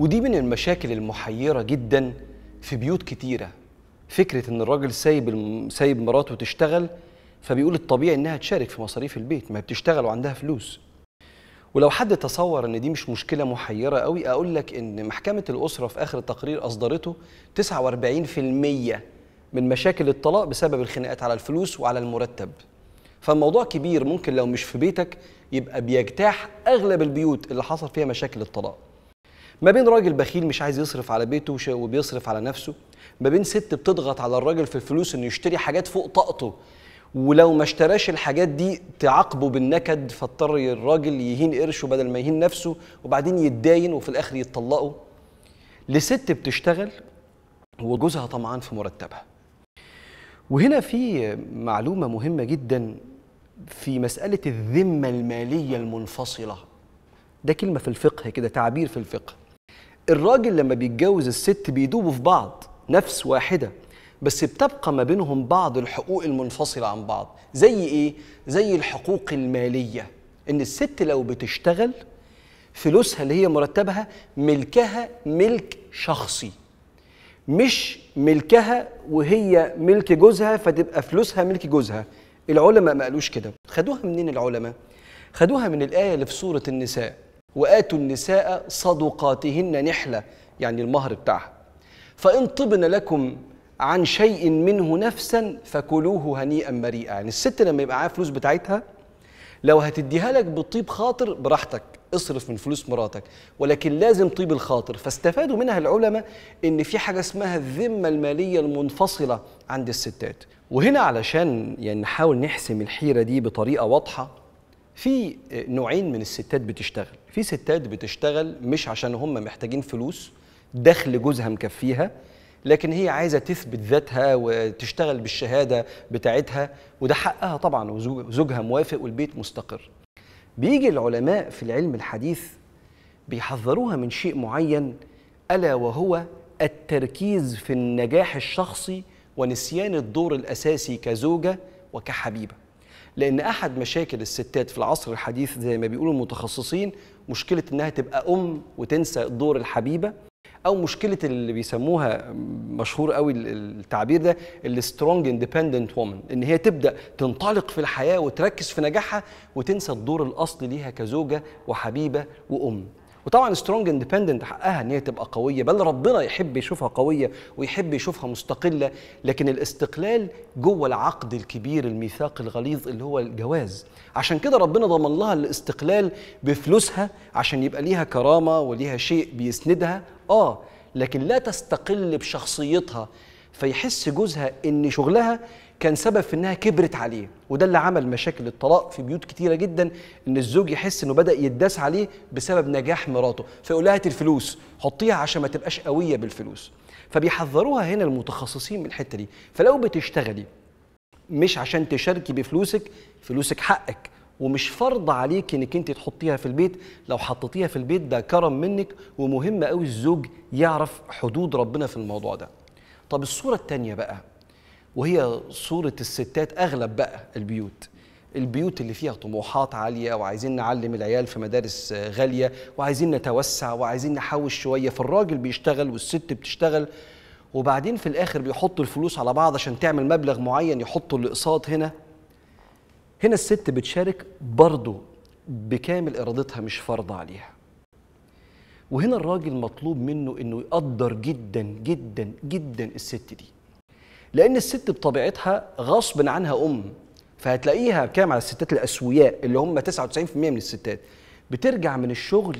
ودي من المشاكل المحيرة جدا في بيوت كتيرة فكرة إن الراجل سايب سايب مراته تشتغل فبيقول الطبيعي إنها تشارك في مصاريف البيت ما بتشتغل وعندها فلوس ولو حد تصور ان دي مش مشكله محيره قوي اقول لك ان محكمه الاسره في اخر تقرير اصدرته 49% من مشاكل الطلاق بسبب الخناقات على الفلوس وعلى المرتب فالموضوع كبير ممكن لو مش في بيتك يبقى بيجتاح اغلب البيوت اللي حصل فيها مشاكل الطلاق ما بين راجل بخيل مش عايز يصرف على بيته وبيصرف على نفسه ما بين ست بتضغط على الراجل في الفلوس انه يشتري حاجات فوق طاقته ولو ما اشتراش الحاجات دي تعاقبه بالنكد فاضطر الراجل يهين قرشه بدل ما يهين نفسه وبعدين يتداين وفي الاخر يتطلقوا لست بتشتغل وجوزها طمعان في مرتبها وهنا في معلومه مهمه جدا في مساله الذمه الماليه المنفصله ده كلمه في الفقه كده تعبير في الفقه الراجل لما بيتجوز الست بيدوبوا في بعض نفس واحده بس بتبقى ما بينهم بعض الحقوق المنفصله عن بعض زي ايه زي الحقوق الماليه ان الست لو بتشتغل فلوسها اللي هي مرتبها ملكها ملك شخصي مش ملكها وهي ملك جوزها فتبقى فلوسها ملك جوزها العلماء ما قالوش كده خدوها منين العلماء خدوها من الايه اللي في سوره النساء وآتوا النساء صدقاتهن نحلة يعني المهر بتاعها فإن طبن لكم عن شيء منه نفسا فكلوه هنيئا مريئا يعني الست لما يبقى معاها فلوس بتاعتها لو هتديها لك بطيب خاطر براحتك اصرف من فلوس مراتك ولكن لازم طيب الخاطر فاستفادوا منها العلماء ان في حاجه اسمها الذمه الماليه المنفصله عند الستات وهنا علشان يعني نحاول نحسم الحيره دي بطريقه واضحه في آه، نوعين من الستات بتشتغل في ستات بتشتغل مش عشان هم محتاجين فلوس دخل جوزها مكفيها لكن هي عايزه تثبت ذاتها وتشتغل بالشهاده بتاعتها وده حقها طبعا وزوجها موافق والبيت مستقر بيجي العلماء في العلم الحديث بيحذروها من شيء معين الا وهو التركيز في النجاح الشخصي ونسيان الدور الاساسي كزوجه وكحبيبه لان احد مشاكل الستات في العصر الحديث زي ما بيقولوا المتخصصين مشكله انها تبقى ام وتنسى دور الحبيبه او مشكله اللي بيسموها مشهور قوي التعبير ده السترونج اندبندنت وومن ان هي تبدا تنطلق في الحياه وتركز في نجاحها وتنسى الدور الاصلي ليها كزوجه وحبيبه وام وطبعا سترونج اندبندنت حقها ان هي تبقى قويه بل ربنا يحب يشوفها قويه ويحب يشوفها مستقله لكن الاستقلال جوه العقد الكبير الميثاق الغليظ اللي هو الجواز عشان كده ربنا ضمن لها الاستقلال بفلوسها عشان يبقى ليها كرامه وليها شيء بيسندها اه لكن لا تستقل بشخصيتها فيحس جوزها ان شغلها كان سبب في انها كبرت عليه وده اللي عمل مشاكل الطلاق في بيوت كتيره جدا ان الزوج يحس انه بدا يداس عليه بسبب نجاح مراته فيقول لها الفلوس حطيها عشان ما تبقاش قويه بالفلوس فبيحذروها هنا المتخصصين من الحته دي فلو بتشتغلي مش عشان تشاركي بفلوسك فلوسك حقك ومش فرض عليك انك انت تحطيها في البيت لو حطيتيها في البيت ده كرم منك ومهم قوي الزوج يعرف حدود ربنا في الموضوع ده طب الصوره الثانيه بقى وهي صورة الستات أغلب بقى البيوت البيوت اللي فيها طموحات عالية وعايزين نعلم العيال في مدارس غالية وعايزين نتوسع وعايزين نحوش شوية فالراجل بيشتغل والست بتشتغل وبعدين في الآخر بيحطوا الفلوس على بعض عشان تعمل مبلغ معين يحطوا الأقساط هنا هنا الست بتشارك برضه بكامل إرادتها مش فرض عليها وهنا الراجل مطلوب منه انه يقدر جدا جدا جدا الست دي لان الست بطبيعتها غصب عنها ام فهتلاقيها كام على الستات الاسوياء اللي هم 99% من الستات بترجع من الشغل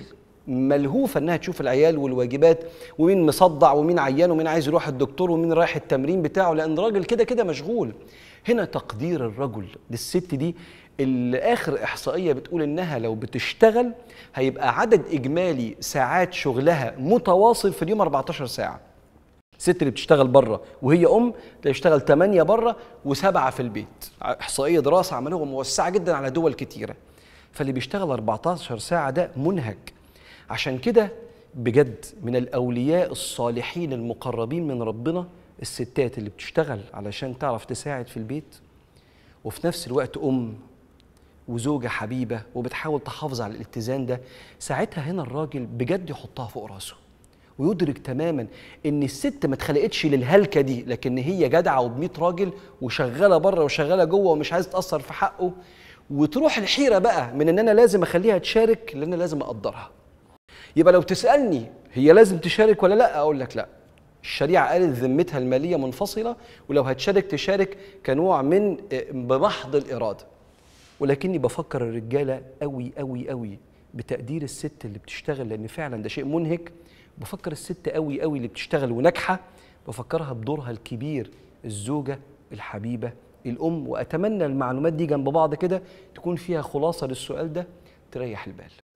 ملهوفه انها تشوف العيال والواجبات ومين مصدع ومين عيان ومين عايز يروح الدكتور ومين رايح التمرين بتاعه لان راجل كده كده مشغول هنا تقدير الرجل للست دي اللي اخر احصائيه بتقول انها لو بتشتغل هيبقى عدد اجمالي ساعات شغلها متواصل في اليوم 14 ساعه الست اللي بتشتغل بره وهي ام تشتغل 8 بره وسبعه في البيت احصائيه دراسه عملوها موسعه جدا على دول كتيره فاللي بيشتغل 14 ساعه ده منهك عشان كده بجد من الاولياء الصالحين المقربين من ربنا الستات اللي بتشتغل علشان تعرف تساعد في البيت وفي نفس الوقت ام وزوجة حبيبة وبتحاول تحافظ على الاتزان ده ساعتها هنا الراجل بجد يحطها فوق راسه ويدرك تماما ان الست ما اتخلقتش للهلكه دي لكن هي جدعه وب راجل وشغاله بره وشغاله جوه ومش عايزه تاثر في حقه وتروح الحيره بقى من ان انا لازم اخليها تشارك لان انا لازم اقدرها يبقى لو تسالني هي لازم تشارك ولا لا اقول لك لا الشريعة قالت ذمتها المالية منفصلة ولو هتشارك تشارك كنوع من آه، بمحض الإرادة ولكني بفكر الرجالة قوي قوي قوي بتقدير الست اللي بتشتغل لأن فعلا ده شيء منهك بفكر الست قوي قوي اللي بتشتغل وناجحه بفكرها بدورها الكبير الزوجه الحبيبه الام واتمنى المعلومات دي جنب بعض كده تكون فيها خلاصه للسؤال ده تريح البال